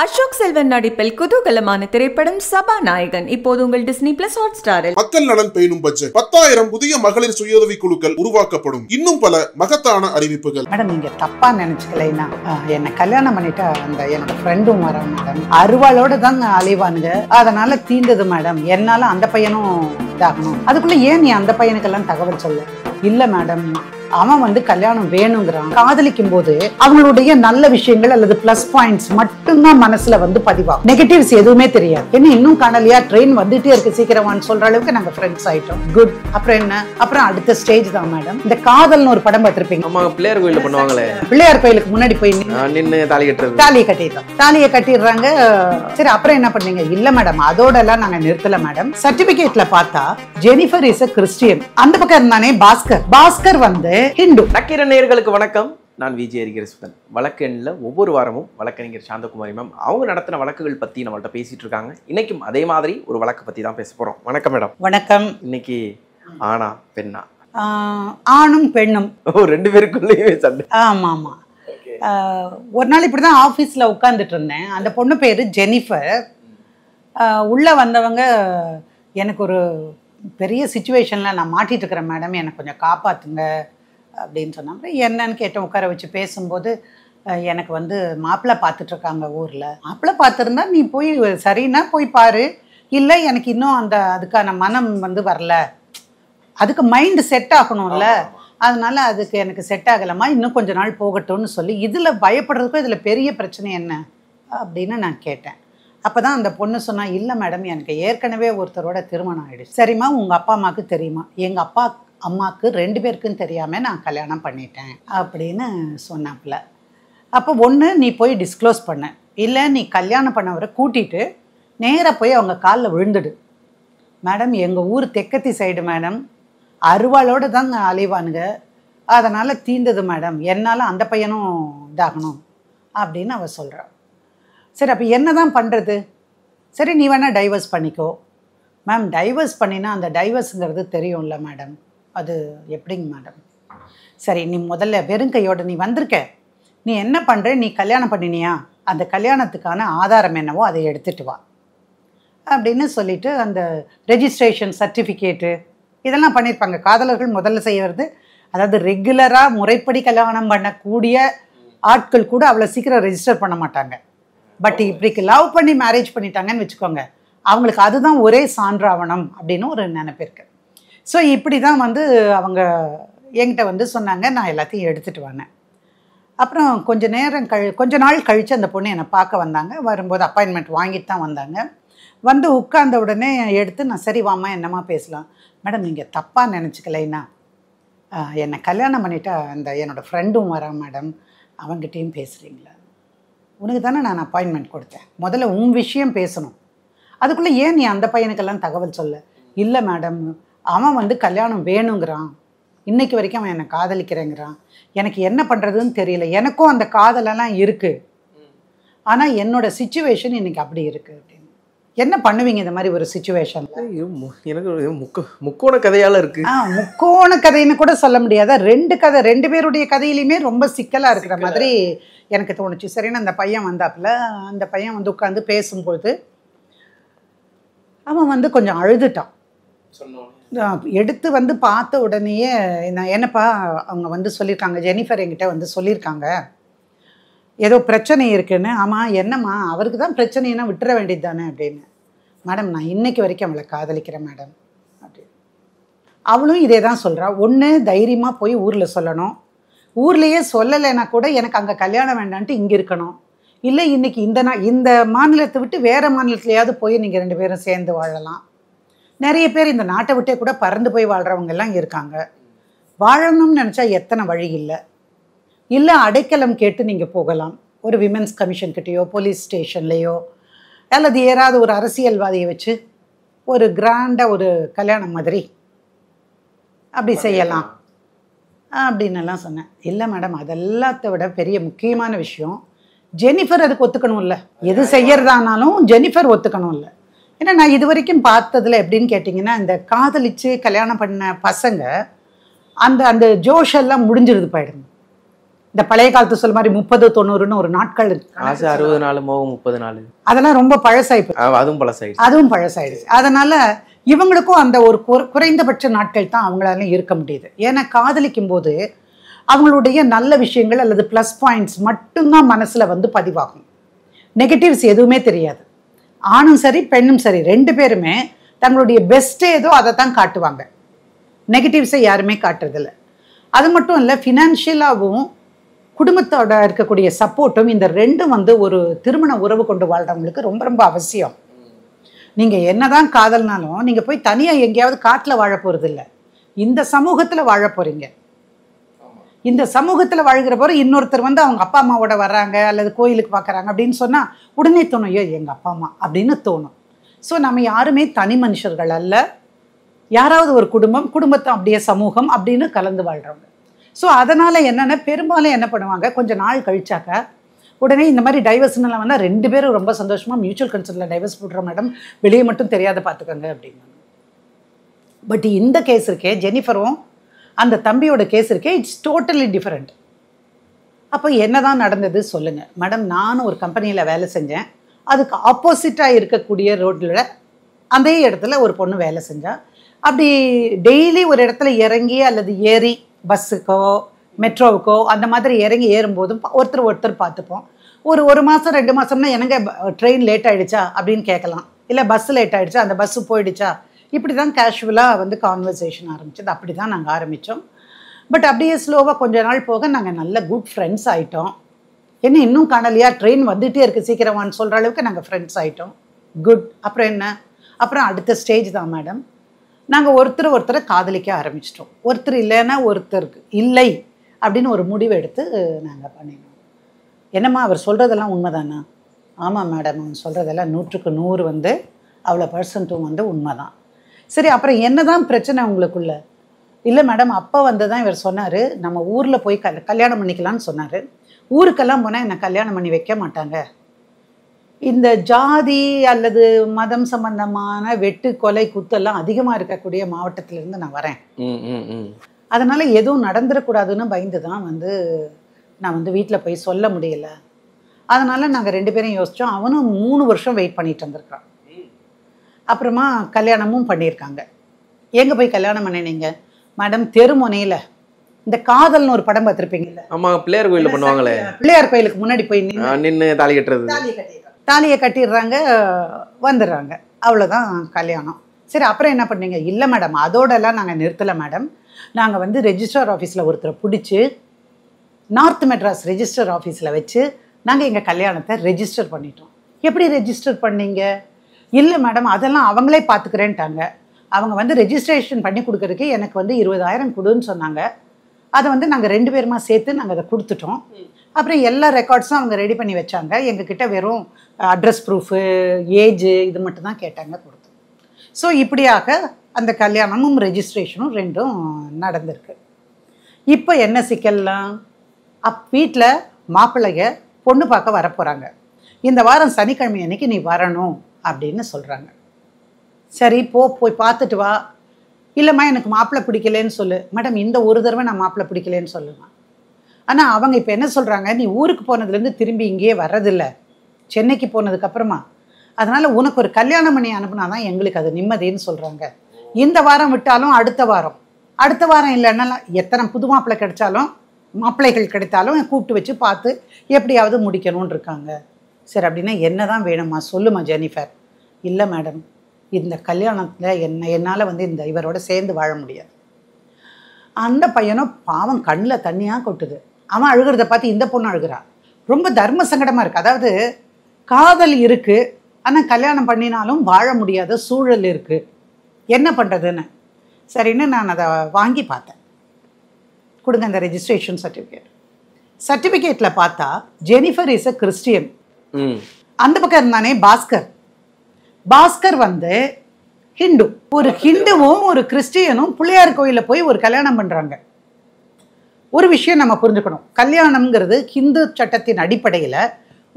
அசோக் செல்வன் நடிப்பில் குதூகலமான திரைப்படம் சபாநாயகன் இப்போது உங்கள் டிஸ்னி பிளஸ் ஹாட் ஸ்டாரில் மக்கள் நலன் பெயினும் பட்ஜெட் பத்தாயிரம் புதிய மகளிர் சுயதவி குழுக்கள் உருவாக்கப்படும் இன்னும் பல மகத்தான அறிவிப்புகள் மேடம் நீங்க தப்பா நினைச்சுக்கலைனா என்ன கல்யாணம் பண்ணிட்டா அந்த என்னோட ஃப்ரெண்டும் வர மேடம் அருவாளோட தான் அலைவானுங்க அதனால தீண்டது மேடம் என்னால அந்த பையனும் இதாகணும் அதுக்குள்ள ஏன் நீ அந்த பையனுக்கெல்லாம் தகவல் சொல்ல இல்ல மேடம் அவன் வந்து கல்யாணம் வேணுங்கிறான் காதலிக்கும் போது அவங்களுடைய நல்ல விஷயங்கள் அல்லது பிளஸ் பாயிண்ட்ஸ் மட்டும்தான் மனசுல வந்து பதிவாகும் நெகட்டிவ்ஸ் எதுவுமே தெரியாது என்ன இன்னும் காணலையா ட்ரெயின் வந்துட்டே இருக்கு சீக்கிரமான்னு சொல்ற அளவுக்கு நாங்க ஃப்ரெண்ட்ஸ் ஆயிட்டோம் குட் அப்புறம் என்ன அப்புறம் அடுத்த ஸ்டேஜ் தான் மேடம் இந்த காதல்னு ஒரு படம் பார்த்திருப்பீங்க பிள்ளையார் பண்ணுவாங்களே பிள்ளையார் கோயிலுக்கு முன்னாடி போய் நின்று தாலி கட்டுறது தாலியை கட்டிடுறோம் தாலியை கட்டிடுறாங்க சரி அப்புறம் என்ன பண்ணீங்க இல்ல மேடம் அதோட எல்லாம் நாங்க நிறுத்தல மேடம் சர்டிபிகேட்ல பார்த்தா ஜெனிஃபர் இஸ் அ கிறிஸ்டியன் அந்த பக்கம் இருந்தானே பாஸ்கர் பாஸ்கர் வந்து ஹிண்டு நக்கீர நேர்களுக்கு வணக்கம் நான் விஜய் வழக்கு எண்ணில் ஒவ்வொரு வாரமும் வழக்கறிஞர் சாந்தகுமாரி மேம் அவங்க நடத்தின வழக்குகள் பற்றி நம்மள்ட்ட பேசிகிட்டு இருக்காங்க இன்றைக்கும் அதே மாதிரி ஒரு வழக்கை பற்றி தான் பேச போகிறோம் வணக்கம் மேடம் வணக்கம் இன்னைக்கு ஆனா பெண்ணா ஆணும் பெண்ணும் ஓ ரெண்டு பேருக்குள்ளேயுமே சண்டை ஆமாம் ஆமாம் ஒரு நாள் இப்படி தான் ஆஃபீஸில் உட்காந்துட்டு இருந்தேன் அந்த பொண்ணு பேர் ஜெனிஃபர் உள்ளே வந்தவங்க எனக்கு ஒரு பெரிய சுச்சுவேஷனில் நான் மாட்டிகிட்டு இருக்கிறேன் மேடம் எனக்கு கொஞ்சம் காப்பாற்றுங்க அப்படின்னு சொன்னாங்க என்னன்னு கேட்டேன் உட்கார வச்சு பேசும்போது எனக்கு வந்து மாப்பிள்ளை பார்த்துட்ருக்காங்க ஊரில் மாப்பிள்ளை பார்த்துருந்தா நீ போய் சரின்னா போய் பாரு இல்லை எனக்கு இன்னும் அந்த அதுக்கான மனம் வந்து வரல அதுக்கு மைண்டு செட் ஆகணும்ல அதனால அதுக்கு எனக்கு செட் ஆகலாமா இன்னும் கொஞ்ச நாள் போகட்டும்னு சொல்லி இதில் பயப்படுறதுக்கும் இதில் பெரிய பிரச்சனை என்ன அப்படின்னு நான் கேட்டேன் அப்போ தான் அந்த பொண்ணு சொன்னால் இல்லை மேடம் எனக்கு ஏற்கனவே ஒருத்தரோட திருமணம் ஆகிடுச்சு சரிம்மா உங்கள் அப்பா அம்மாவுக்கு தெரியுமா எங்கள் அப்பா அம்மாவுக்கு ரெண்டு பேருக்கும் தெரியாமல் நான் கல்யாணம் பண்ணிட்டேன் அப்படின்னு சொன்னாப்புல அப்போ ஒன்று நீ போய் டிஸ்க்ளோஸ் பண்ண இல்லை நீ கல்யாணம் பண்ணவரை கூட்டிகிட்டு நேராக போய் அவங்க காலில் விழுந்துடு மேடம் எங்கள் ஊர் தெக்கத்தி சைடு மேடம் அருவாளோடு தாங்க அலைவானுங்க அதனால் தீந்தது மேடம் என்னால் அந்த பையனும் இதாகணும் அப்படின்னு அவள் சொல்கிறான் சரி அப்போ என்ன தான் பண்ணுறது சரி நீ வேணால் டைவர்ஸ் பண்ணிக்கோ மேம் டைவர்ஸ் பண்ணினா அந்த டைவர்ஸுங்கிறது தெரியும்ல மேடம் அது எப்படிங்க மேடம் சரி நீ முதல்ல வெறும் கையோட நீ வந்திருக்க நீ என்ன பண்ணுற நீ கல்யாணம் பண்ணினியா அந்த கல்யாணத்துக்கான ஆதாரம் என்னவோ அதை எடுத்துகிட்டு வா அப்படின்னு சொல்லிட்டு அந்த ரெஜிஸ்ட்ரேஷன் சர்டிஃபிகேட்டு இதெல்லாம் பண்ணியிருப்பாங்க காதலர்கள் முதல்ல செய்கிறது அதாவது ரெகுலராக முறைப்படி கல்யாணம் பண்ணக்கூடிய ஆட்கள் கூட அவ்வளோ சீக்கிரம் ரெஜிஸ்டர் பண்ண மாட்டாங்க பட் இப்படிக்கு லவ் பண்ணி மேரேஜ் பண்ணிட்டாங்கன்னு வச்சுக்கோங்க அவங்களுக்கு அதுதான் ஒரே சான்றாவணம் அப்படின்னு ஒரு நினைப்பிருக்கு ஸோ இப்படி தான் வந்து அவங்க என்கிட்ட வந்து சொன்னாங்க நான் எல்லாத்தையும் எடுத்துகிட்டு வந்தேன் அப்புறம் கொஞ்சம் நேரம் கழி கொஞ்ச நாள் கழித்து அந்த பொண்ணு என்னை பார்க்க வந்தாங்க வரும்போது அப்பாயின்மெண்ட் வாங்கிட்டு தான் வந்தாங்க வந்து உட்கார்ந்த உடனே எடுத்து நான் சரி வாமா என்னம்மா பேசலாம் மேடம் நீங்கள் தப்பாக நினச்சிக்கலைன்னா என்னை கல்யாணம் பண்ணிட்டா அந்த என்னோடய ஃப்ரெண்டும் வரான் மேடம் அவங்ககிட்டையும் பேசுகிறீங்களா உனக்கு தானே நான் அப்பாயின்மெண்ட் கொடுத்தேன் முதல்ல உன் விஷயம் பேசணும் அதுக்குள்ளே ஏன் நீ அந்த பையனுக்கெல்லாம் தகவல் சொல்ல இல்லை மேடம் அவன் வந்து கல்யாணம் வேணுங்கிறான் இன்னைக்கு வரைக்கும் அவன் என்னை காதலிக்கிறேங்கிறான் எனக்கு என்ன பண்ணுறதுன்னு தெரியல எனக்கும் அந்த காதலெல்லாம் இருக்குது ஆனால் என்னோட சுச்சுவேஷன் இன்னைக்கு அப்படி இருக்குது அப்படின்னு என்ன பண்ணுவீங்க இந்த மாதிரி ஒரு சுச்சுவேஷன் எனக்கு முக்கோண கதையால் இருக்குது ஆ முக்கோண கதைன்னு கூட சொல்ல முடியாத ரெண்டு கதை ரெண்டு பேருடைய கதையிலையுமே ரொம்ப சிக்கலாக இருக்கிற மாதிரி எனக்கு தோணுச்சு சரின்னு அந்த பையன் வந்தாப்புல அந்த பையன் வந்து உட்காந்து பேசும்போது அவன் வந்து கொஞ்சம் அழுதுட்டான் எடுத்து வந்து பார்த்த உடனேயே நான் என்னப்பா அவங்க வந்து சொல்லியிருக்காங்க ஜெனிஃபர் என்கிட்ட வந்து சொல்லியிருக்காங்க ஏதோ பிரச்சனை இருக்குன்னு ஆமாம் என்னம்மா அவருக்கு தான் பிரச்சனைனா விட்டுற வேண்டியது தானே அப்படின்னு மேடம் நான் இன்னைக்கு வரைக்கும் அவளை காதலிக்கிறேன் மேடம் அப்படின்னு அவளும் இதே தான் சொல்கிறா ஒன்று தைரியமாக போய் ஊரில் சொல்லணும் ஊர்லேயே சொல்லலைன்னா கூட எனக்கு அங்கே கல்யாணம் வேண்டான்ட்டு இங்கே இருக்கணும் இல்லை இன்றைக்கி இந்த நான் இந்த மாநிலத்தை விட்டு வேறு மாநிலத்துலையாவது போய் நீங்கள் ரெண்டு பேரும் சேர்ந்து வாழலாம் நிறைய பேர் இந்த நாட்டை விட்டே கூட பறந்து போய் வாழ்கிறவங்கெல்லாம் இருக்காங்க வாழணும்னு நினச்சா எத்தனை வழி இல்லை இல்லை அடைக்கலம் கேட்டு நீங்கள் போகலாம் ஒரு விமென்ஸ் கமிஷன்கிட்டேயோ போலீஸ் ஸ்டேஷன்லேயோ அல்லது ஏறாவது ஒரு அரசியல்வாதியை வச்சு ஒரு கிராண்டாக ஒரு கல்யாணம் மாதிரி அப்படி செய்யலாம் அப்படின்னெல்லாம் சொன்னேன் இல்லை மேடம் அதெல்லாத்த விட பெரிய முக்கியமான விஷயம் ஜெனிஃபர் அதுக்கு ஒத்துக்கணும் இல்லை எது செய்யறதானாலும் ஜெனிஃபர் ஒத்துக்கணும் இல்லை ஏன்னா நான் இது வரைக்கும் பார்த்ததில் எப்படின்னு கேட்டிங்கன்னா இந்த காதலிச்சு கல்யாணம் பண்ண பசங்க அந்த அந்த ஜோஷெல்லாம் முடிஞ்சிருது போயிடுங்க இந்த பழைய காலத்து சொல்ல மாதிரி முப்பது தொண்ணூறுன்னு ஒரு நாட்கள் இருக்கு அறுபது நாலு மோகம் முப்பது நாலு அதெல்லாம் ரொம்ப பழசாயிப்பு அதுவும் பழசாயிடுச்சு அதுவும் பழசாயிடுச்சு அதனால இவங்களுக்கும் அந்த ஒரு குறைந்தபட்ச நாட்கள் தான் அவங்களால இருக்க முடியுது ஏன்னா காதலிக்கும் போது அவங்களுடைய நல்ல விஷயங்கள் அல்லது ப்ளஸ் பாயிண்ட்ஸ் மட்டும்தான் மனசில் வந்து பதிவாகும் நெகட்டிவ்ஸ் எதுவுமே தெரியாது ஆணும் சரி பெண்ணும் சரி ரெண்டு பேருமே தங்களுடைய பெஸ்ட்டு ஏதோ அதை தான் காட்டுவாங்க நெகட்டிவ்ஸை யாருமே காட்டுறதில்ல அது மட்டும் இல்லை ஃபினான்ஷியலாகவும் குடும்பத்தோட இருக்கக்கூடிய சப்போர்ட்டும் இந்த ரெண்டும் வந்து ஒரு திருமண உறவு கொண்டு வாழ்கிறவங்களுக்கு ரொம்ப ரொம்ப அவசியம் நீங்கள் என்ன தான் காதல்னாலும் நீங்கள் போய் தனியாக எங்கேயாவது காட்டில் வாழ போகிறதில்ல இந்த சமூகத்தில் வாழ போகிறீங்க இந்த சமூகத்தில் வாழ்கிற வாழ்கிறப்போ இன்னொருத்தர் வந்து அவங்க அப்பா அம்மாவோட வர்றாங்க அல்லது கோயிலுக்கு பார்க்குறாங்க அப்படின்னு சொன்னால் உடனே தோணும் ஐயோ எங்கள் அப்பா அம்மா அப்படின்னு தோணும் ஸோ நம்ம யாருமே தனி மனுஷர்கள் அல்ல யாராவது ஒரு குடும்பம் குடும்பத்தை அப்படியே சமூகம் அப்படின்னு கலந்து வாழ்கிறவங்க ஸோ அதனால் என்னென்னா பெரும்பாலும் என்ன பண்ணுவாங்க கொஞ்சம் நாள் கழிச்சாக்க உடனே இந்த மாதிரி டைவர்ஸ்னால் வந்தால் ரெண்டு பேரும் ரொம்ப சந்தோஷமாக மியூச்சுவல் கன்சர்னில் டைவர்ஸ் போடுற மேடம் வெளியே மட்டும் தெரியாத பார்த்துக்கோங்க அப்படின்னு பட் இந்த கேஸ் இருக்கே ஜெனிஃபரும் அந்த தம்பியோட கேஸ் இருக்கே இட்ஸ் டோட்டலி டிஃப்ரெண்ட் அப்போ என்ன தான் நடந்தது சொல்லுங்கள் மேடம் நானும் ஒரு கம்பெனியில் வேலை செஞ்சேன் அதுக்கு ஆப்போசிட்டாக இருக்கக்கூடிய ரோட்டில் அதே இடத்துல ஒரு பொண்ணு வேலை செஞ்சால் அப்படி டெய்லி ஒரு இடத்துல இறங்கி அல்லது ஏறி பஸ்ஸுக்கோ மெட்ரோவுக்கோ அந்த மாதிரி இறங்கி ஏறும்போதும் ஒருத்தர் ஒருத்தர் பார்த்துப்போம் ஒரு ஒரு மாதம் ரெண்டு மாதம்னா எனக்கு ட்ரெயின் லேட் ஆகிடுச்சா அப்படின்னு கேட்கலாம் இல்லை பஸ் லேட் ஆகிடுச்சா அந்த பஸ்ஸு போயிடுச்சா இப்படி தான் கேஷுவலாக வந்து கான்வர்சேஷன் ஆரம்பித்தது அப்படி தான் நாங்கள் ஆரம்பித்தோம் பட் அப்படியே ஸ்லோவாக கொஞ்ச நாள் போக நாங்கள் நல்ல குட் ஃப்ரெண்ட்ஸ் ஆகிட்டோம் என்ன இன்னும் காணலையா ட்ரெயின் வந்துகிட்டே இருக்குது சீக்கிரமானு சொல்கிற அளவுக்கு நாங்கள் ஃப்ரெண்ட்ஸ் ஆகிட்டோம் குட் அப்புறம் என்ன அப்புறம் அடுத்த ஸ்டேஜ் தான் மேடம் நாங்கள் ஒருத்தர் ஒருத்தரை காதலிக்க ஆரம்பிச்சிட்டோம் ஒருத்தர் இல்லைன்னா ஒருத்தருக்கு இல்லை அப்படின்னு ஒரு முடிவு எடுத்து நாங்கள் பண்ணினோம் என்னம்மா அவர் சொல்கிறதெல்லாம் உண்மைதானா ஆமாம் மேடம் அவன் சொல்கிறதெல்லாம் நூற்றுக்கு நூறு வந்து அவ்வளோ பர்சன்ட்டும் வந்து உண்மை தான் சரி அப்புறம் என்னதான் பிரச்சனை உங்களுக்குள்ள இல்லை மேடம் அப்ப வந்து தான் இவர் சொன்னார் நம்ம ஊரில் போய் கல்யாணம் பண்ணிக்கலாம்னு சொன்னார் ஊருக்கெல்லாம் போனால் என்னை கல்யாணம் பண்ணி வைக்க மாட்டாங்க இந்த ஜாதி அல்லது மதம் சம்பந்தமான வெட்டு கொலை குத்தெல்லாம் அதிகமாக இருக்கக்கூடிய மாவட்டத்திலேருந்து நான் வரேன் அதனால் எதுவும் நடந்துடக்கூடாதுன்னு பயந்து தான் வந்து நான் வந்து வீட்டில் போய் சொல்ல முடியல அதனால் நாங்கள் ரெண்டு பேரும் யோசித்தோம் அவனும் மூணு வருஷம் வெயிட் பண்ணிட்டு வந்திருக்கிறான் அப்புறமா கல்யாணமும் பண்ணியிருக்காங்க எங்கே போய் கல்யாணம் பண்ணினீங்க மேடம் தெருமுனையில் இந்த காதல்னு ஒரு படம் பார்த்துருப்பீங்கல்ல ஆமாம் பிள்ளையார் கோயிலில் பண்ணுவாங்களே பிள்ளையார் கோயிலுக்கு முன்னாடி போய் நின்று தாலி கட்டுறது தாலியை கட்டிடுறாங்க வந்துடுறாங்க அவ்வளோதான் கல்யாணம் சரி அப்புறம் என்ன பண்ணீங்க இல்லை மேடம் அதோடலாம் நாங்கள் நிறுத்தலை மேடம் நாங்கள் வந்து ரெஜிஸ்டர் ஆஃபீஸில் ஒருத்தரை பிடிச்சி நார்த் மெட்ராஸ் ரெஜிஸ்டர் ஆஃபீஸில் வச்சு நாங்கள் எங்கள் கல்யாணத்தை ரெஜிஸ்டர் பண்ணிட்டோம் எப்படி ரெஜிஸ்டர் பண்ணீங்க இல்லை மேடம் அதெல்லாம் அவங்களே பார்த்துக்கிறேன்ட்டாங்க அவங்க வந்து ரெஜிஸ்ட்ரேஷன் பண்ணி கொடுக்கறதுக்கு எனக்கு வந்து இருபதாயிரம் கொடுன்னு சொன்னாங்க அதை வந்து நாங்கள் ரெண்டு பேருமா சேர்த்து நாங்கள் அதை கொடுத்துட்டோம் அப்புறம் எல்லா ரெக்கார்ட்ஸும் அவங்க ரெடி பண்ணி வச்சாங்க எங்ககிட்ட வெறும் அட்ரஸ் ப்ரூஃபு ஏஜு இது மட்டும் தான் கேட்டாங்க கொடுத்து ஸோ இப்படியாக அந்த கல்யாணமும் ரெஜிஸ்ட்ரேஷனும் ரெண்டும் நடந்திருக்கு இப்போ என்ன சிக்கல்லாம் அப் வீட்டில் மாப்பிள்ளைய பொண்ணு பார்க்க வரப்போகிறாங்க இந்த வாரம் சனிக்கிழமை அன்னைக்கு நீ வரணும் அப்படின்னு சொல்கிறாங்க சரி போ போய் பார்த்துட்டு வா இல்லைம்மா எனக்கு மாப்பிள்ளை பிடிக்கலன்னு சொல்லு மேடம் இந்த ஒரு தடவை நான் மாப்பிள்ளை பிடிக்கலன்னு சொல்லுவேன் ஆனால் அவங்க இப்போ என்ன சொல்கிறாங்க நீ ஊருக்கு போனதுலேருந்து திரும்பி இங்கேயே வர்றதில்ல சென்னைக்கு போனதுக்கப்புறமா அதனால் உனக்கு ஒரு கல்யாணம் பண்ணி அனுப்புனா தான் எங்களுக்கு அது நிம்மதின்னு சொல்கிறாங்க இந்த வாரம் விட்டாலும் அடுத்த வாரம் அடுத்த வாரம் இல்லைன்னா எத்தனை புது மாப்பிள்ளை கிடைச்சாலும் மாப்பிள்ளைகள் கிடைத்தாலும் கூப்பிட்டு வச்சு பார்த்து எப்படியாவது முடிக்கணும்னு இருக்காங்க சரி அப்படின்னா என்ன தான் வேணுமா சொல்லுமா ஜெனிஃபர் இல்லை மேடம் இந்த கல்யாணத்தில் என்ன என்னால் வந்து இந்த இவரோட சேர்ந்து வாழ முடியாது அந்த பையனும் பாவம் கண்ணில் தண்ணியாக கொட்டுது அவன் அழுகிறத பார்த்து இந்த பொண்ணு அழுகிறா ரொம்ப தர்ம சங்கடமாக இருக்குது அதாவது காதல் இருக்குது ஆனால் கல்யாணம் பண்ணினாலும் வாழ முடியாத சூழல் இருக்குது என்ன பண்ணுறதுன்னு சரின்னு நான் அதை வாங்கி பார்த்தேன் கொடுங்க அந்த ரெஜிஸ்ட்ரேஷன் சர்டிஃபிகேட் சர்டிஃபிகேட்டில் பார்த்தா ஜெனிஃபர் இஸ் அ கிறிஸ்டியன் அந்த பக்கம் இருந்தானே பாஸ்கர் பாஸ்கர் வந்து ஹிந்து ஒரு ஹிந்துவும் ஒரு கிறிஸ்டியனும் பிள்ளையார் கோயிலில் போய் ஒரு கல்யாணம் பண்ணுறாங்க ஒரு விஷயம் நம்ம புரிஞ்சுக்கணும் கல்யாணம்ங்கிறது ஹிந்து சட்டத்தின் அடிப்படையில்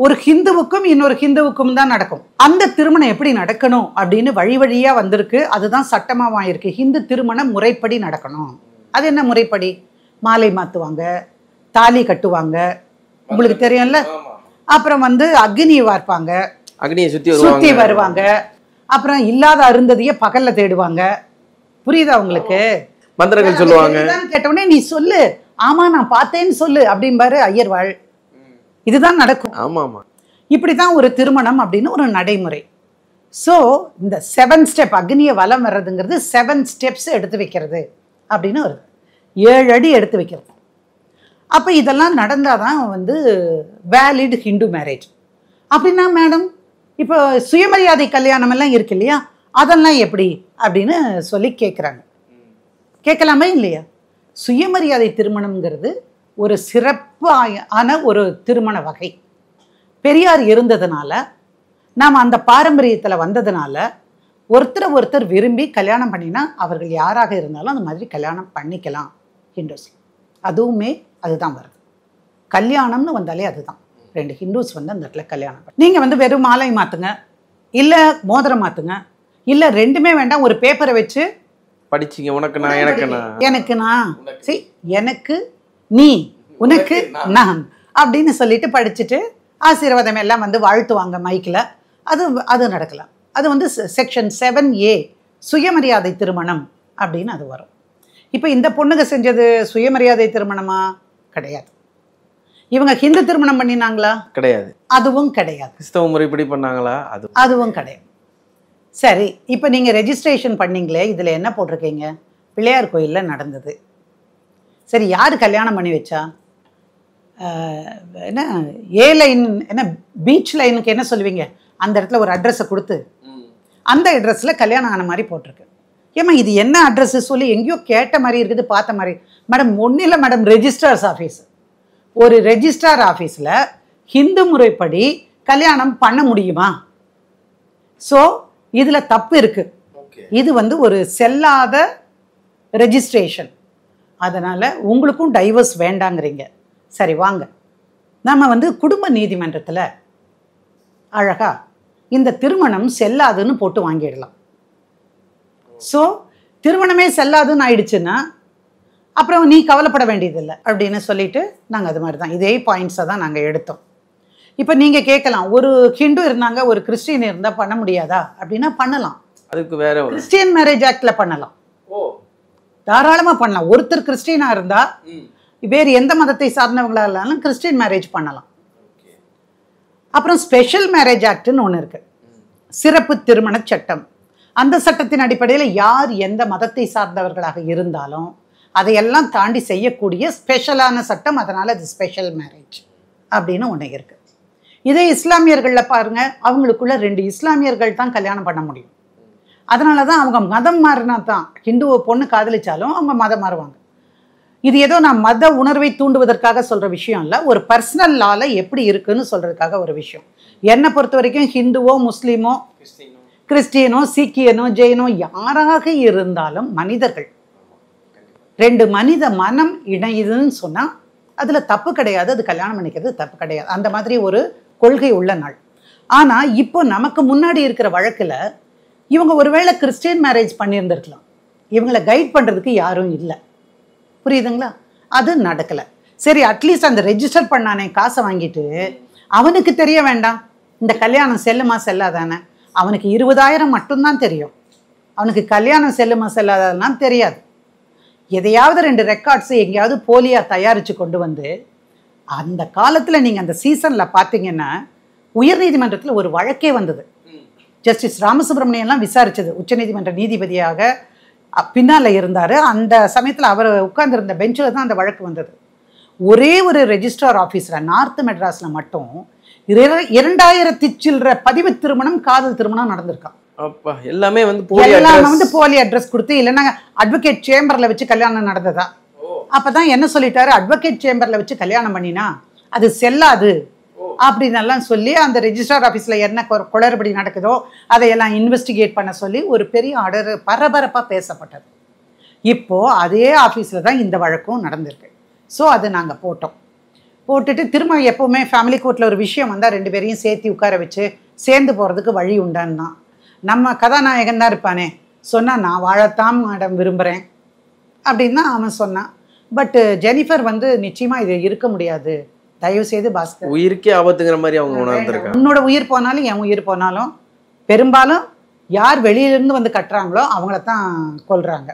ஒரு ஹிந்துவுக்கும் இன்னொரு ஹிந்துவுக்கும் தான் நடக்கும் அந்த திருமணம் எப்படி நடக்கணும் அப்படின்னு வழி வழியாக வந்திருக்கு அதுதான் சட்டமாக வாங்கியிருக்கு ஹிந்து திருமணம் முறைப்படி நடக்கணும் அது என்ன முறைப்படி மாலை மாற்றுவாங்க தாலி கட்டுவாங்க உங்களுக்கு தெரியும்ல அப்புறம் வந்து அக்னியை வார்ப்பாங்க அக்னியை சுத்தி சுத்தி வருவாங்க அப்புறம் இல்லாத அருந்ததிய பகல்ல தேடுவாங்க புரியுதா உங்களுக்கு மந்திரங்கள் சொல்லுவாங்க கேட்டவுடனே நீ சொல்லு ஆமா நான் பார்த்தேன்னு சொல்லு ஐயர் வாழ் இதுதான் நடக்கும் ஆமா ஆமா இப்படிதான் ஒரு திருமணம் அப்படின்னு ஒரு நடைமுறை ஸோ இந்த செவன் ஸ்டெப் அக்னியை வலம் வர்றதுங்கிறது செவன் ஸ்டெப்ஸ் எடுத்து வைக்கிறது அப்படின்னு ஒரு ஏழு அடி எடுத்து வைக்கிறது அப்போ இதெல்லாம் நடந்தால் தான் வந்து வேலிட் ஹிந்து மேரேஜ் அப்படின்னா மேடம் இப்போ சுயமரியாதை கல்யாணம் எல்லாம் இருக்கு இல்லையா அதெல்லாம் எப்படி அப்படின்னு சொல்லி கேட்குறாங்க கேட்கலாமே இல்லையா சுயமரியாதை திருமணம்ங்கிறது ஒரு சிறப்பு ஆன ஒரு திருமண வகை பெரியார் இருந்ததுனால நாம் அந்த பாரம்பரியத்தில் வந்ததுனால ஒருத்தரை ஒருத்தர் விரும்பி கல்யாணம் பண்ணினா அவர்கள் யாராக இருந்தாலும் அந்த மாதிரி கல்யாணம் பண்ணிக்கலாம் ஹிண்டோஸில் அதுவுமே அதுதான் வருது கல்யாணம்னு வந்தாலே அதுதான் ரெண்டு ஹிந்துஸ் வந்து அந்த இடத்துல கல்யாணம் நீங்கள் வந்து வெறும் மாலை மாற்றுங்க இல்லை மோதிரம் மாற்றுங்க இல்லை ரெண்டுமே வேண்டாம் ஒரு பேப்பரை வச்சு படிச்சிங்க உனக்கு நான் எனக்கு நான் எனக்கு நான் சரி எனக்கு நீ உனக்கு நான் அப்படின்னு சொல்லிட்டு படிச்சுட்டு ஆசீர்வாதம் எல்லாம் வந்து வாழ்த்துவாங்க மைக்கில் அது அது நடக்கலாம் அது வந்து செக்ஷன் செவன் ஏ சுயமரியாதை திருமணம் அப்படின்னு அது வரும் இப்போ இந்த பொண்ணுங்க செஞ்சது சுயமரியாதை திருமணமா கிடையாது இவங்க ஹிந்து திருமணம் பண்ணினாங்களா கிடையாது அதுவும் கிடையாது கிறிஸ்தவ முறைப்படி பண்ணாங்களா அது அதுவும் கிடையாது சரி இப்போ நீங்கள் ரெஜிஸ்ட்ரேஷன் பண்ணீங்களே இதில் என்ன போட்டிருக்கீங்க பிள்ளையார் கோயிலில் நடந்தது சரி யார் கல்யாணம் பண்ணி வச்சா என்ன ஏ லைன் என்ன பீச் லைனுக்கு என்ன சொல்லுவீங்க அந்த இடத்துல ஒரு அட்ரஸை கொடுத்து அந்த அட்ரஸில் கல்யாணம் ஆன மாதிரி போட்டிருக்கு ஏம்மா இது என்ன அட்ரஸ் சொல்லி எங்கேயோ கேட்ட மாதிரி இருக்குது பார்த்த மாதிரி மேடம் ஒன்றும் இல்லை மேடம் ரெஜிஸ்ட்ரார்ஸ் ஆஃபீஸ் ஒரு ரெஜிஸ்ட்ரார் ஆஃபீஸில் ஹிந்து முறைப்படி கல்யாணம் பண்ண முடியுமா ஸோ இதில் தப்பு இருக்குது இது வந்து ஒரு செல்லாத ரெஜிஸ்ட்ரேஷன் அதனால் உங்களுக்கும் டைவர்ஸ் வேண்டாங்கிறீங்க சரி வாங்க நம்ம வந்து குடும்ப நீதிமன்றத்தில் அழகாக இந்த திருமணம் செல்லாதுன்னு போட்டு வாங்கிடலாம் ஸோ திருமணமே செல்லாதுன்னு ஆயிடுச்சுன்னா அப்புறம் நீ கவலைப்பட வேண்டியதில்லை அப்படின்னு சொல்லிட்டு நாங்கள் அது மாதிரி தான் இதே பாயிண்ட்ஸை தான் நாங்கள் எடுத்தோம் இப்போ நீங்கள் கேட்கலாம் ஒரு ஹிந்து இருந்தாங்க ஒரு கிறிஸ்டின் இருந்தால் பண்ண முடியாதா அப்படின்னா பண்ணலாம் அதுக்கு வேற கிறிஸ்டியன் மேரேஜ் ஆக்டில் பண்ணலாம் ஓ தாராளமாக பண்ணலாம் ஒருத்தர் கிறிஸ்டினாக இருந்தால் வேறு எந்த மதத்தை சார்ந்தவங்களாக இருந்தாலும் கிறிஸ்டின் மேரேஜ் பண்ணலாம் அப்புறம் ஸ்பெஷல் மேரேஜ் ஆக்டுன்னு ஒன்று இருக்குது சிறப்பு திருமண சட்டம் அந்த சட்டத்தின் அடிப்படையில் யார் எந்த மதத்தை சார்ந்தவர்களாக இருந்தாலும் அதையெல்லாம் தாண்டி செய்யக்கூடிய ஸ்பெஷலான சட்டம் அதனால் அது ஸ்பெஷல் மேரேஜ் அப்படின்னு ஒன்று இருக்குது இதே இஸ்லாமியர்களில் பாருங்கள் அவங்களுக்குள்ள ரெண்டு இஸ்லாமியர்கள் தான் கல்யாணம் பண்ண முடியும் அதனால தான் அவங்க மதம் மாறினா தான் ஹிந்துவை பொண்ணு காதலிச்சாலும் அவங்க மதம் மாறுவாங்க இது ஏதோ நான் மத உணர்வை தூண்டுவதற்காக சொல்கிற விஷயம் இல்லை ஒரு பர்சனல் லாவில் எப்படி இருக்குதுன்னு சொல்கிறதுக்காக ஒரு விஷயம் என்னை பொறுத்த வரைக்கும் ஹிந்துவோ முஸ்லீமோ கிறிஸ்டியனோ சீக்கியனோ ஜெயினோ யாராக இருந்தாலும் மனிதர்கள் ரெண்டு மனித மனம் இணையுதுன்னு சொன்னால் அதில் தப்பு கிடையாது அது கல்யாணம் பண்ணிக்கிறது தப்பு கிடையாது அந்த மாதிரி ஒரு கொள்கை உள்ள நாள் ஆனால் இப்போ நமக்கு முன்னாடி இருக்கிற வழக்கில் இவங்க ஒருவேளை கிறிஸ்டியன் மேரேஜ் பண்ணியிருந்திருக்கலாம் இவங்களை கைட் பண்ணுறதுக்கு யாரும் இல்லை புரியுதுங்களா அது நடக்கலை சரி அட்லீஸ்ட் அந்த ரெஜிஸ்டர் பண்ணானே காசை வாங்கிட்டு அவனுக்கு தெரிய வேண்டாம் இந்த கல்யாணம் செல்லுமா செல்லாதானே அவனுக்கு இருபதாயிரம் மட்டும்தான் தெரியும் அவனுக்கு கல்யாணம் செல்லுமா செல்லாததெல்லாம் தெரியாது எதையாவது ரெண்டு ரெக்கார்ட்ஸு எங்கேயாவது போலியாக தயாரித்து கொண்டு வந்து அந்த காலத்தில் நீங்கள் அந்த சீசனில் பார்த்தீங்கன்னா உயர்நீதிமன்றத்தில் ஒரு வழக்கே வந்தது ஜஸ்டிஸ் ராமசுப்ரமணியன்லாம் விசாரித்தது உச்சநீதிமன்ற நீதிபதியாக பின்னால் இருந்தார் அந்த சமயத்தில் அவர் உட்கார்ந்துருந்த பெஞ்சில் தான் அந்த வழக்கு வந்தது ஒரே ஒரு ரெஜிஸ்ட்ரார் ஆஃபீஸில் நார்த் மெட்ராஸில் மட்டும் இரண்டாயிரத்தி சில்லற பதிவு திருமணம் காதல் திருமணம் நடந்திருக்கான் அப்பா எல்லாமே வந்து போலி எல்லாமே வந்து போலி அட்ரஸ் கொடுத்து இல்லைன்னா அட்வொகேட் சேம்பர்ல வச்சு கல்யாணம் நடந்ததா அப்பதான் என்ன சொல்லிட்டாரு அட்வொகேட் சேம்பர்ல வச்சு கல்யாணம் பண்ணினா அது செல்லாது அப்படின்னு எல்லாம் சொல்லி அந்த ரெஜிஸ்ட்ரார் ஆஃபீஸில் என்ன குளறுபடி நடக்குதோ அதையெல்லாம் இன்வெஸ்டிகேட் பண்ண சொல்லி ஒரு பெரிய ஆர்டர் பரபரப்பாக பேசப்பட்டது இப்போது அதே ஆஃபீஸில் தான் இந்த வழக்கும் நடந்திருக்கு ஸோ அதை நாங்கள் போட்டோம் போட்டுட்டு திரும்ப எப்போவுமே ஃபேமிலி கோர்ட்டில் ஒரு விஷயம் வந்தால் ரெண்டு பேரையும் சேர்த்து உட்கார வச்சு சேர்ந்து போகிறதுக்கு வழி உண்டான் நம்ம கதாநாயகன் தான் இருப்பானே சொன்னால் நான் வாழத்தான் மேடம் விரும்புகிறேன் அப்படின்னு தான் அவன் சொன்னான் பட்டு ஜெனிஃபர் வந்து நிச்சயமாக இது இருக்க முடியாது தயவு செய்து பாஸ்கர் உயிருக்கே ஆபத்துங்கிற மாதிரி அவங்க உணர்ந்துருக்காங்க உன்னோட உயிர் போனாலும் என் உயிர் போனாலும் பெரும்பாலும் யார் வெளியிலேருந்து வந்து கட்டுறாங்களோ அவங்கள தான் கொள்றாங்க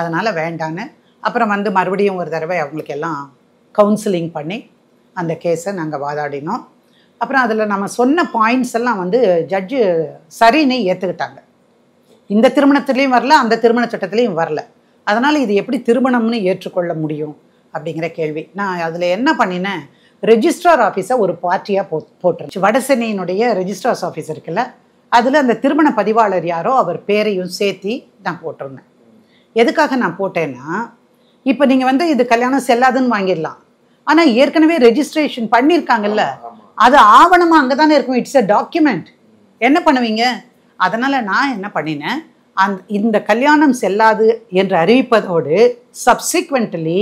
அதனால் வேண்டான்னு அப்புறம் வந்து மறுபடியும் ஒரு தடவை அவங்களுக்கு எல்லாம் கவுன்சிலிங் பண்ணி அந்த கேஸை நாங்கள் வாதாடினோம் அப்புறம் அதில் நம்ம சொன்ன பாயிண்ட்ஸ் எல்லாம் வந்து ஜட்ஜு சரின்னு ஏற்றுக்கிட்டாங்க இந்த திருமணத்துலேயும் வரல அந்த திருமண சட்டத்துலேயும் வரல அதனால் இது எப்படி திருமணம்னு ஏற்றுக்கொள்ள முடியும் அப்படிங்கிற கேள்வி நான் அதில் என்ன பண்ணினேன் ரெஜிஸ்ட்ரார் ஆஃபீஸை ஒரு பார்ட்டியாக போ போட்டுருச்சு வடசென்னையினுடைய ரெஜிஸ்ட்ரார்ஸ் ஆஃபீஸ் இருக்குல்ல அதில் அந்த திருமண பதிவாளர் யாரோ அவர் பேரையும் சேர்த்தி நான் போட்டிருந்தேன் எதுக்காக நான் போட்டேன்னா இப்போ நீங்கள் வந்து இது கல்யாணம் செல்லாதுன்னு வாங்கிடலாம் ஆனால் ஏற்கனவே ரெஜிஸ்ட்ரேஷன் பண்ணிருக்காங்கல்ல அது ஆவணமாக அங்கே தானே இருக்கும் இட்ஸ் அ டாக்குமெண்ட் என்ன பண்ணுவீங்க அதனால் நான் என்ன பண்ணினேன் அந் இந்த கல்யாணம் செல்லாது என்று அறிவிப்பதோடு சப்சிக்வெண்ட்லி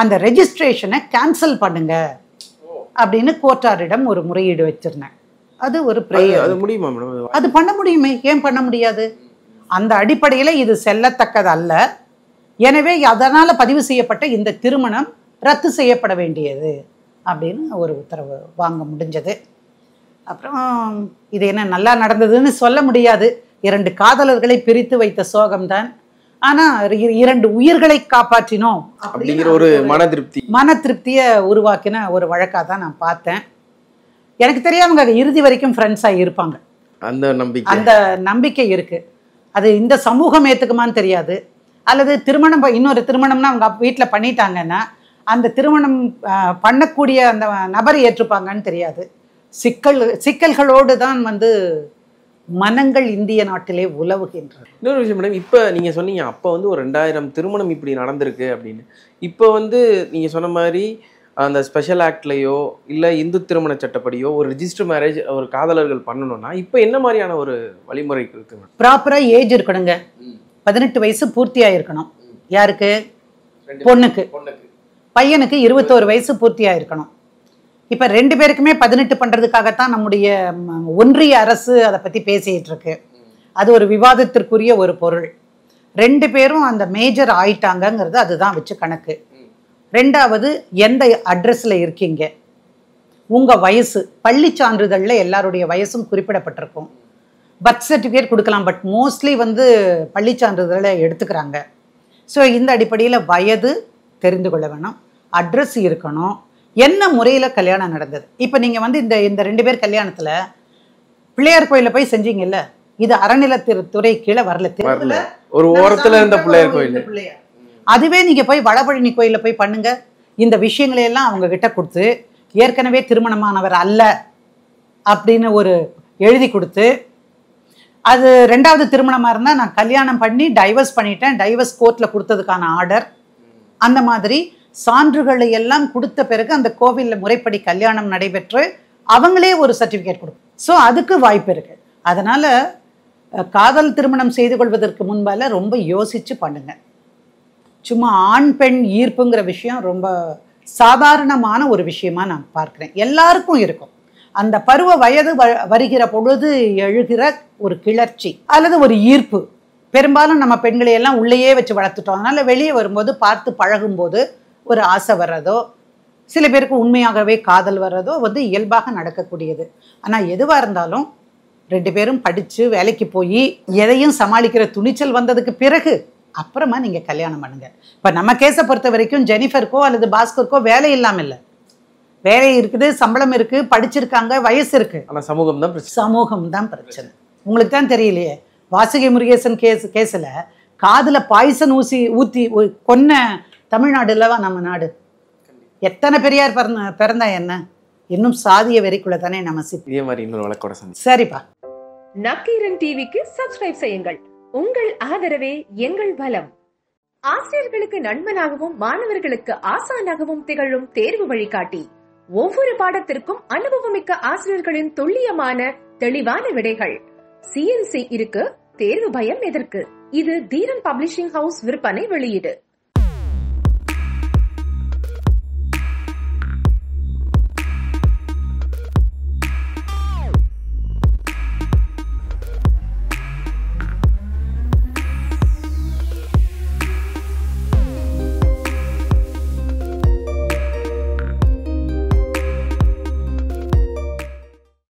அந்த ரெஜிஸ்ட்ரேஷனை கேன்சல் பண்ணுங்க அப்படின்னு கோர்ட்டாரிடம் ஒரு முறையீடு வச்சிருந்தேன் அது ஒரு பிரேயர் அது முடியுமா அது பண்ண முடியுமே ஏன் பண்ண முடியாது அந்த அடிப்படையில் இது செல்லத்தக்கது அல்ல எனவே அதனால் பதிவு செய்யப்பட்ட இந்த திருமணம் ரத்து செய்யப்பட வேண்டியது அப்படின்னு ஒரு உத்தரவு வாங்க முடிஞ்சது அப்புறம் இது என்ன நல்லா நடந்ததுன்னு சொல்ல முடியாது இரண்டு காதலர்களை பிரித்து வைத்த சோகம்தான் ஆனா இரண்டு உயிர்களை காப்பாற்றினோம் அப்படிங்கிற ஒரு மன திருப்தி மன திருப்தியை உருவாக்கின ஒரு வழக்காக தான் நான் பார்த்தேன் எனக்கு தெரியாமங்க இறுதி வரைக்கும் ஃப்ரெண்ட்ஸாக இருப்பாங்க அந்த நம்பிக்கை அந்த நம்பிக்கை இருக்கு அது இந்த சமூகம் ஏற்றுக்குமான்னு தெரியாது அல்லது திருமணம் இன்னொரு திருமணம்னா அவங்க வீட்டில் பண்ணிட்டாங்கன்னா அந்த திருமணம் பண்ணக்கூடிய அந்த நபர் ஏற்றுப்பாங்கன்னு தெரியாது சிக்கல் சிக்கல்களோடு தான் வந்து மனங்கள் இந்திய நாட்டிலே உலவுகின்றன இன்னொரு விஷயம் மேடம் இப்போ நீங்கள் சொன்னீங்க அப்போ வந்து ஒரு ரெண்டாயிரம் திருமணம் இப்படி நடந்திருக்கு அப்படின்னு இப்போ வந்து நீங்கள் சொன்ன மாதிரி அந்த ஸ்பெஷல் ஆக்ட்லேயோ இல்லை இந்து திருமண சட்டப்படியோ ஒரு ரிஜிஸ்டர் மேரேஜ் ஒரு காதலர்கள் பண்ணணும்னா இப்போ என்ன மாதிரியான ஒரு வழிமுறை இருக்கு ப்ராப்பராக ஏஜ் இருக்கணுங்க பதினெட்டு வயசு பூர்த்தியாக இருக்கணும் யாருக்கு பொண்ணுக்கு பொண்ணுக்கு பையனுக்கு இருபத்தோரு வயசு பூர்த்தியாக இருக்கணும் இப்போ ரெண்டு பேருக்குமே பதினெட்டு பண்ணுறதுக்காகத்தான் நம்முடைய ஒன்றிய அரசு அதை பற்றி பேசிகிட்டு இருக்கு அது ஒரு விவாதத்திற்குரிய ஒரு பொருள் ரெண்டு பேரும் அந்த மேஜர் ஆயிட்டாங்கங்கிறது அதுதான் வச்சு கணக்கு ரெண்டாவது எந்த அட்ரஸில் இருக்கீங்க உங்கள் வயசு பள்ளி சான்றிதழில் எல்லாருடைய வயசும் குறிப்பிடப்பட்டிருக்கும் பர்த் சர்டிஃபிகேட் கொடுக்கலாம் பட் மோஸ்ட்லி வந்து பள்ளி சான்றிதழை எடுத்துக்கிறாங்க ஸோ இந்த அடிப்படையில் வயது தெரிந்து கொள்ள வேணும் அட்ரஸ் இருக்கணும் என்ன முறையில் கல்யாணம் நடந்தது இப்போ நீங்கள் வந்து இந்த இந்த ரெண்டு பேர் கல்யாணத்தில் பிள்ளையார் கோயிலில் போய் செஞ்சீங்கல்ல இது அறநிலத்துறை கீழே வரல தெரியல ஒரு ஓரத்தில் இருந்த பிள்ளையார் கோயில் அதுவே நீங்கள் போய் வடபழனி கோயிலில் போய் பண்ணுங்க இந்த விஷயங்களையெல்லாம் அவங்க கிட்ட கொடுத்து ஏற்கனவே திருமணமானவர் அல்ல அப்படின்னு ஒரு எழுதி கொடுத்து அது ரெண்டாவது திருமணமாக இருந்தால் நான் கல்யாணம் பண்ணி டைவர்ஸ் பண்ணிட்டேன் டைவர்ஸ் கோர்ட்டில் கொடுத்ததுக்கான ஆர்டர் அந்த மாதிரி சான்றுகளை எல்லாம் கொடுத்த பிறகு அந்த கோவிலில் முறைப்படி கல்யாணம் நடைபெற்று அவங்களே ஒரு சர்டிஃபிகேட் கொடுக்கும் ஸோ அதுக்கு வாய்ப்பு இருக்குது அதனால் காதல் திருமணம் செய்து கொள்வதற்கு முன்பால் ரொம்ப யோசித்து பண்ணுங்க சும்மா ஆண் பெண் ஈர்ப்புங்கிற விஷயம் ரொம்ப சாதாரணமான ஒரு விஷயமாக நான் பார்க்குறேன் எல்லாருக்கும் இருக்கும் அந்த பருவ வயது வருகிற பொழுது எழுகிற ஒரு கிளர்ச்சி அல்லது ஒரு ஈர்ப்பு பெரும்பாலும் நம்ம பெண்களை எல்லாம் உள்ளேயே வச்சு வளர்த்துட்டோம் அதனால் வெளியே வரும்போது பார்த்து பழகும்போது ஒரு ஆசை வர்றதோ சில பேருக்கு உண்மையாகவே காதல் வர்றதோ வந்து இயல்பாக நடக்கக்கூடியது ஆனால் எதுவாக இருந்தாலும் ரெண்டு பேரும் படித்து வேலைக்கு போய் எதையும் சமாளிக்கிற துணிச்சல் வந்ததுக்கு பிறகு அப்புறமா நீங்கள் கல்யாணம் பண்ணுங்க இப்போ நம்ம கேஸை பொறுத்த வரைக்கும் ஜெனிஃபருக்கோ அல்லது பாஸ்கருக்கோ வேலை இல்லாமல் இல்லை வேலை இருக்குது சம்பளம் இருக்குது படிச்சிருக்காங்க வயசு இருக்குது ஆனால் சமூகம் தான் சமூகம் தான் பிரச்சனை உங்களுக்கு தான் தெரியலையே வாசுகி முருகேசன் கேஸ் கேஸில் காதில் பாய்சன் ஊசி ஊற்றி கொன்ன தமிழ்நாடு இல்லவா நம்ம நாடு எத்தனை பெரியார் பிறந்த பிறந்தா என்ன இன்னும் சாதிய வெறிக்குள்ள தானே நம்ம சிப்பி இதே மாதிரி இன்னொரு சரிப்பா நக்கீரன் டிவிக்கு சப்ஸ்கிரைப் செய்யுங்கள் உங்கள் ஆதரவே எங்கள் பலம் ஆசிரியர்களுக்கு நண்பனாகவும் மாணவர்களுக்கு ஆசானாகவும் திகழும் தேர்வு வழிகாட்டி ஒவ்வொரு பாடத்திற்கும் அனுபவமிக்க ஆசிரியர்களின் துல்லியமான தெளிவான விடைகள் சிஎன்சி இருக்கு தேர்வு பயம் எதற்கு இது தீரன் பப்ளிஷிங் ஹவுஸ் விற்பனை வெளியீடு